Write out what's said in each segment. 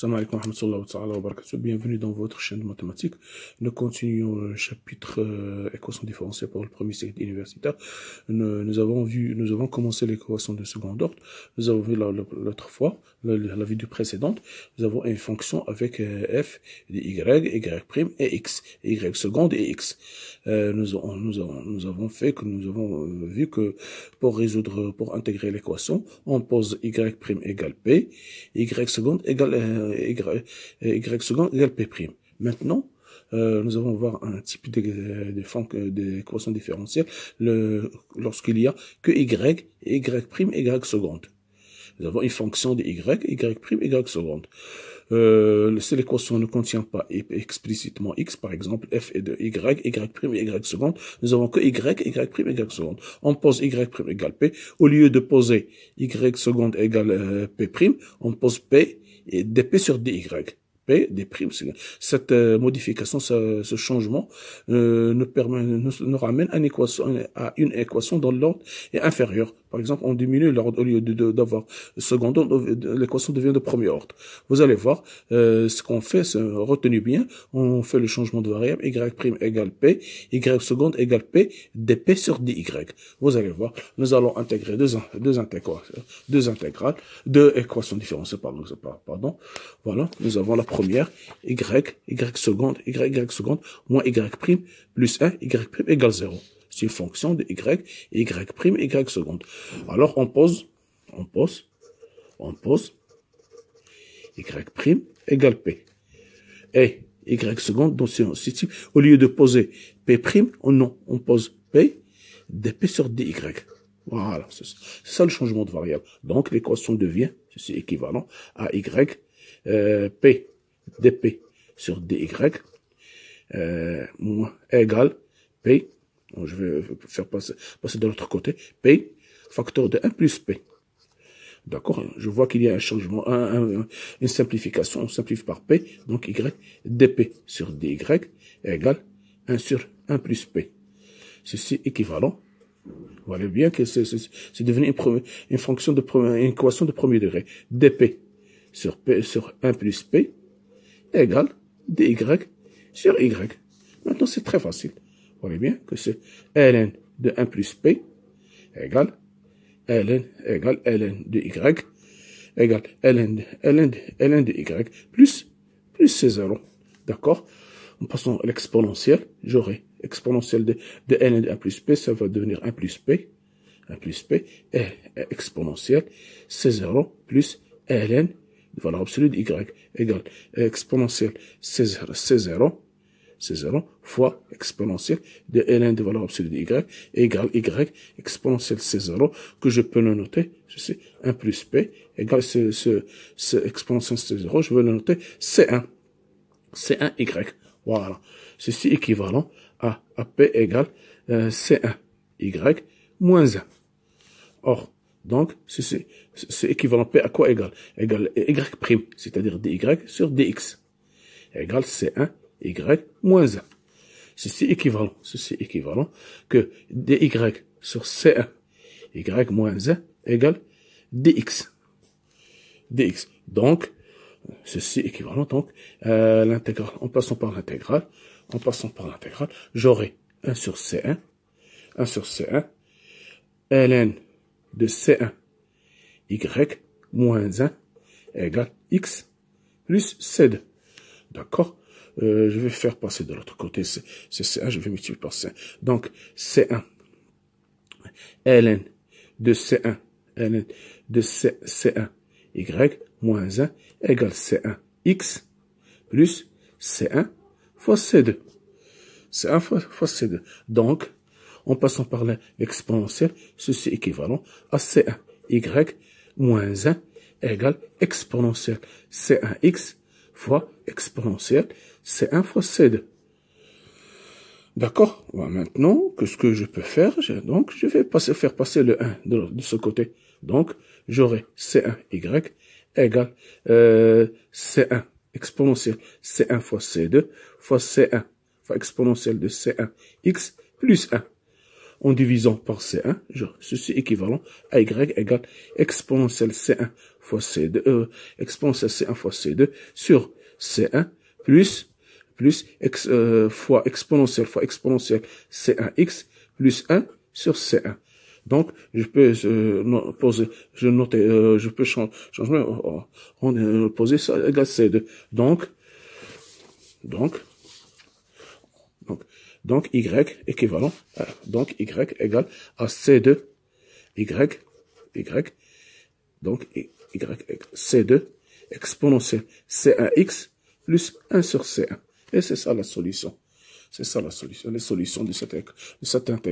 Salam alaikum wa rahmatullahi wa barakatuh. Bienvenue dans votre chaîne de mathématiques. Nous continuons le chapitre euh, équation différenciée pour le premier cycle universitaire. Nous, avons vu, nous avons commencé l'équation de seconde ordre. Nous avons vu l'autre fois, la, vidéo précédente, nous avons une fonction avec euh, f, y, y prime et x, y seconde et x. Euh, nous, avons, nous avons fait que nous avons vu que pour résoudre, pour intégrer l'équation, on pose y prime égale p, y seconde égale y, y égale p prime. Maintenant, euh, nous allons voir un type de, de, euh, lorsqu'il y a que y, y prime, y seconde. Nous avons une fonction de y, y prime, y seconde. Euh, si l'équation ne contient pas explicitement x, par exemple, f est de y, y prime, y seconde, nous avons que y, y prime, y seconde. On pose y prime égale p. Au lieu de poser y seconde égale p prime, on pose p et dp sur DY. P des primes. Cette euh, modification, ce, changement euh, nous, ramène à une, équation, à une équation dans l'ordre et inférieur. Par exemple, on diminue l'ordre au lieu d'avoir second l'équation devient de premier ordre. Vous allez voir, euh, ce qu'on fait, c'est, retenez bien, on fait le changement de variable, y' égale p, y seconde égale p, dp sur dy. Vous allez voir, nous allons intégrer deux, deux, intégrales, deux intégrales, équations différentes, pardon, Voilà, nous avons la première, y, y seconde, y, y seconde, moins y prime plus 1, y égale 0. C'est fonction de y, y prime, y seconde. Alors on pose, on pose, on pose y prime égale p. Et y seconde, donc c'est au lieu de poser p prime, on, oh non, on pose p dp sur dy. Voilà, c'est ça le changement de variable. Donc l'équation devient, c'est équivalent à y euh, p dp sur dy euh, moins égale p je vais faire passer, de l'autre côté. P, facteur de 1 plus P. D'accord hein. Je vois qu'il y a un changement, une simplification. On simplifie par P. Donc Y, dP sur dy égale 1 sur 1 plus P. Ceci équivalent. Vous voyez bien que c'est devenu une, fonction de une équation de premier degré. dP sur P sur 1 plus P égale dy sur Y. Maintenant, c'est très facile. Vous voyez bien que c'est ln de 1 plus p égale ln égale ln de y égale ln de, ln de, ln de y plus, plus 0. D'accord En passant à l'exponentielle, j'aurai exponentielle de, de ln de 1 plus p, ça va devenir 1 plus p, 1 plus p, et exponentielle, c 0 plus ln de valeur absolue de y égale exponentielle, c 0, 0 C0 fois exponentielle de ln de valeur absolue de y égale y exponentielle C0 que je peux le noter, je sais, 1 plus p égale ce, ce, ce exponentielle C0, je veux le noter C1. C1y. Voilà. Ceci équivalent à, à p égale euh, C1y moins 1. Or, donc, ceci, c'est équivalent P à quoi égal Égale Y', prime, c'est-à-dire dy sur dx. égale C1 y moins 1. Ceci équivalent, ceci équivalent que dy sur c1, y moins 1 égale dx. dx. Donc, ceci équivalent donc à euh, l'intégrale. En passant par l'intégrale, en passant par l'intégrale, j'aurai 1 sur c1, 1 sur c1, ln de c1, y moins 1 égale x plus c2. D'accord euh, je vais faire passer de l'autre côté, c'est C1, je vais multiplier par C1. Donc, C1, ln de C1, ln de C, 1 Y moins 1 égale C1 X plus C1 fois C2. C1 fois, fois C2. Donc, en passant par l'exponentielle, ceci est équivalent à C1 Y moins 1 égale exponentielle C1X fois exponentielle, c'est 1 fois C2. D'accord Maintenant, que ce que je peux faire Donc, je vais passer, faire passer le 1 de, ce côté. Donc, j'aurai C1Y égale euh, C1 exponentielle C1 fois C2 fois C1 fois exponentielle de C1X plus 1 en divisant par C1, genre ceci équivalent à Y égale exponentielle C1 fois C2, euh, exponentielle C1 fois C2 sur C1 plus, plus euh, fois exponentielle fois exponentielle C1X plus 1 sur C1. Donc, je peux euh, poser, je note, je peux changer, changer on, poser ça égale C2. Donc, donc, donc, donc, Y équivalent, euh, donc Y égale à C2, Y, Y, donc Y, C2 exponentiel C1X plus 1 sur C1. Et c'est ça la solution. C'est ça la solution, les solutions de cette,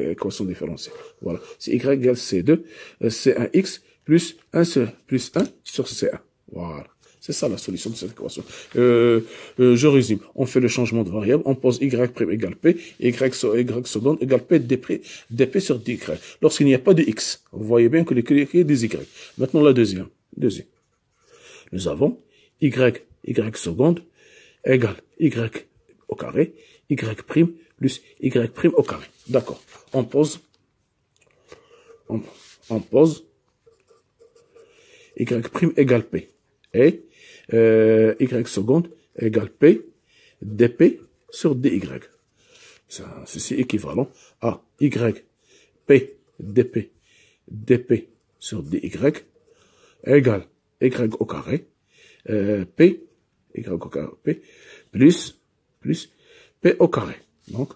équation différentielle. Voilà. C'est Y égale C2, euh, C1X plus 1 sur, plus 1 sur C1. Voilà. C'est ça la solution de cette équation. Euh, euh, je résume. On fait le changement de variable, on pose y' égale p, y, y seconde égale p dp, dp sur dy. Lorsqu'il n'y a pas de x, vous voyez bien que les y des y. Maintenant la deuxième. Deuxième. Nous avons y, y seconde égale y au carré, y prime plus y au carré. D'accord. On pose, on, on pose y prime égale p. Et euh, y seconde égale p dp sur dy. Ça, ceci équivalent à y p dp dp sur dy égale y au carré euh, p y au carré p plus plus p au carré. Donc,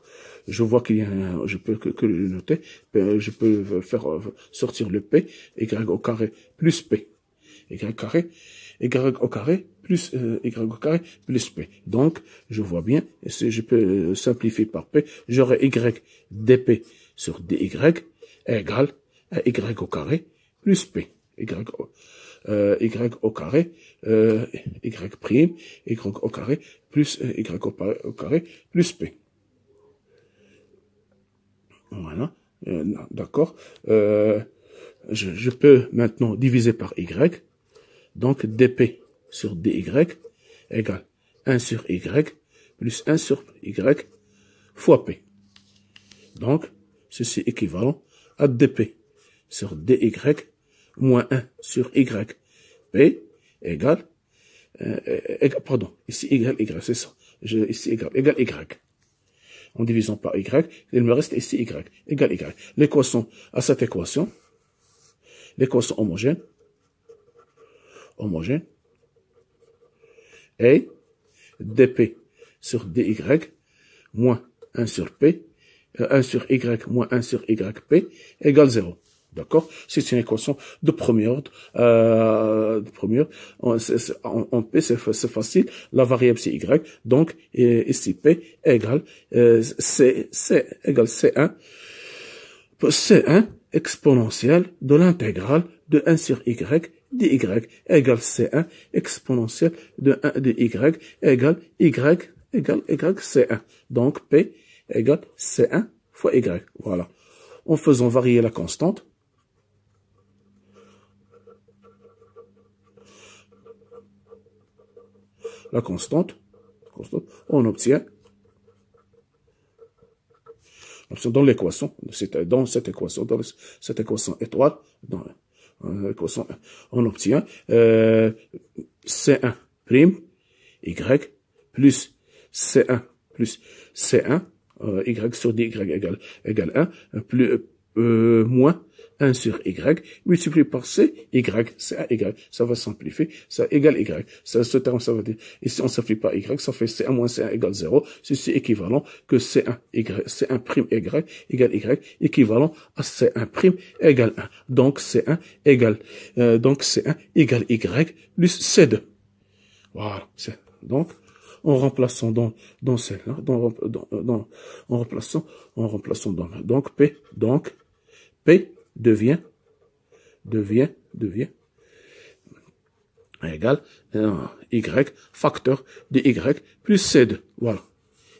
je vois qu'il y a, un, je peux que, que le noter, je peux faire euh, sortir le p y au carré plus p y carré y au carré plus y euh, au carré plus p. Donc, je vois bien, si je peux euh, simplifier par p, j'aurai y dp sur dy est égal à y au carré plus p. Y, euh, au carré, y prime, y au carré plus y au carré plus p. Voilà, d'accord. je peux maintenant diviser par y. Donc dp sur dy égale 1 sur y plus 1 sur y fois p. Donc ceci est équivalent à dp sur dy moins 1 sur y p égale euh, pardon ici égale y c'est ça ici égale y en divisant par y, il me reste ici y, égale y. L'équation à cette équation, l'équation homogène, homogène, et dp sur dy moins 1 sur p, 1 euh, sur y moins 1 sur yp égale 0. D'accord C'est une équation de premier ordre. en euh, P, c'est facile. La variable, c'est Y. Donc, euh, ici, P égale C, égale C1. C1 exponentielle de l'intégrale de 1 sur Y dy égale C1 exponentielle de 1 de Y égale Y égale Y C1. Donc P égale C1 fois Y. Voilà. En faisant varier la constante, la constante, on obtient dans l'équation, dans cette équation, dans cette équation étroite, dans euh, on obtient euh, C1' Y plus C1 plus C1 euh, Y sur dy égale, égale 1 plus, euh, moins 1 sur y, multiplié par c, y, c'est y, ça va simplifier, ça égale y, ce terme, ça va dire, et si on simplifie pas y, ça fait c1 moins c1 égale 0, ceci est équivalent que c1 y, c prime y égale y, équivalent à c1 prime égale 1. Donc c1 égale, euh, donc c1 égale y plus c2. Voilà, c'est, donc, en remplaçant dans, dans celle-là, dans, dans, en remplaçant, en remplaçant dans, donc P, donc P, devient, devient, devient, égale euh, y facteur de y plus c2. Voilà.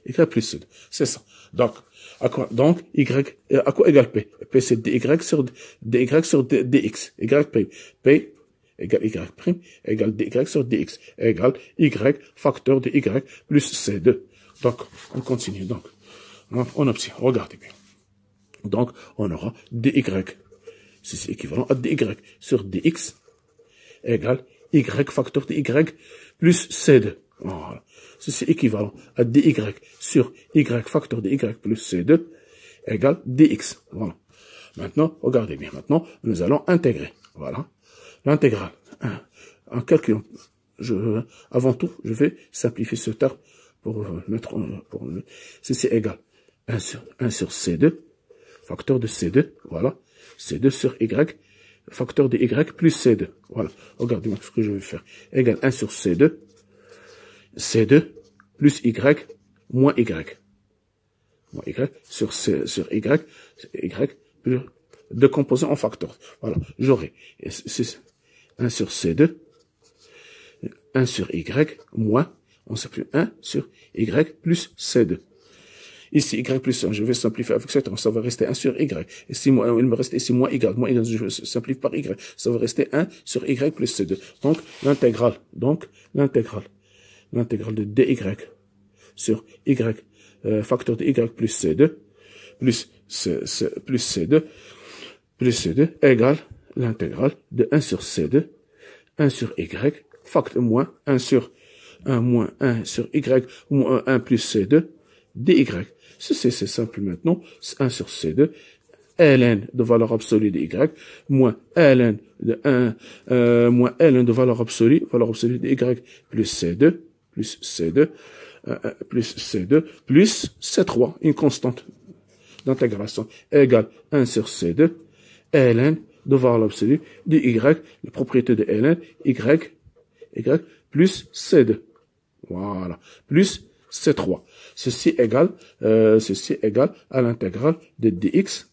y plus c2. C'est ça. Donc, à quoi, donc, y, euh, à quoi égale p? p c'est dy sur, dy sur dx. y prime. p égale y prime égale dy sur dx égale y facteur de y plus c2. Donc, on continue. Donc, on obtient. Regardez bien. Donc, on aura dy c'est équivalent à dy sur dx égale y facteur de y plus c2. Voilà. Ceci est équivalent à dy sur y facteur de y plus c2 égale dx. Voilà. Maintenant, regardez bien. Maintenant, nous allons intégrer. Voilà. L'intégrale. En calculant, je, avant tout, je vais simplifier ce terme pour euh, mettre, euh, pour, ceci égal 1 sur, 1 sur c2, facteur de c2, voilà, C2 sur Y, facteur de Y plus C2. Voilà. Regardez-moi ce que je vais faire. Égale 1 sur C2, C2 plus Y moins Y. Moins Y sur, C, sur Y, Y plus deux composants en facteur. Voilà. J'aurai 1 sur C2, 1 sur Y moins, on sait plus, 1 sur Y plus C2. Ici, y plus 1, je vais simplifier avec 7, ça va rester 1 sur y. Et si moi, il me reste ici moins y, moins y, je simplifie par y. Ça va rester 1 sur y plus c2. Donc, l'intégrale, donc, l'intégrale, l'intégrale de dy sur y, euh, facteur de y plus c2, plus c, plus c2, plus c2, égale l'intégrale de 1 sur c2, 1 sur y, facteur moins 1 sur 1 moins 1 sur y, moins 1 plus c2, dy c'est simple maintenant, 1 sur C2, ln de valeur absolue de y, moins ln de 1, euh, moins ln de valeur absolue, valeur absolue de y, plus C2, plus C2, euh, euh, plus C2, plus C3, une constante d'intégration, égale 1 sur C2, ln de valeur absolue de y, la propriété de ln, y, y, plus C2. Voilà, plus C3 ceci égale, euh, ceci égale à l'intégrale de dx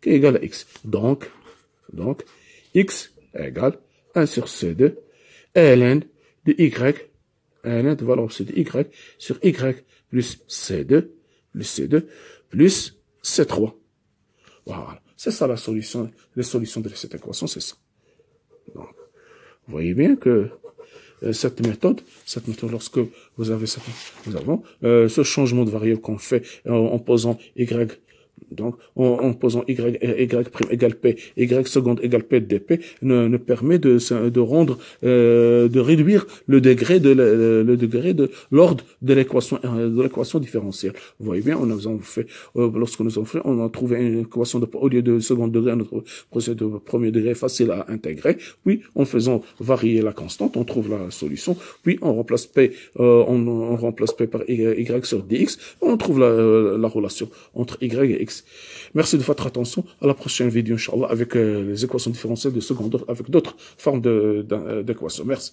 qui est égal à x. Donc, donc, x égale 1 sur c2 ln de y, ln de valeur de y sur y plus c2 plus c2 plus c3. Voilà. C'est ça la solution, les solutions de cette équation, c'est ça. Donc, vous voyez bien que euh, cette méthode, cette méthode, lorsque vous avez cette, nous avons, euh, ce changement de variable qu'on fait en posant y donc, en, posant y, euh, y prime égale p, y seconde égale p dp, ne, ne permet de, de rendre, euh, de réduire le degré de euh, le, degré de l'ordre de l'équation euh, de l'équation différentielle. Vous voyez bien, on a fait lorsque nous avons fait, on a trouvé une équation de au lieu de second degré, notre procédé de premier degré facile à intégrer. Puis, en faisant varier la constante, on trouve la solution. Puis, on remplace p, on, remplace p par y, sur dx, on trouve la, la relation entre y et x Merci de votre attention. À la prochaine vidéo, Inch'Allah, avec euh, les équations différentielles de second ordre, avec d'autres formes euh, d'équations. Merci.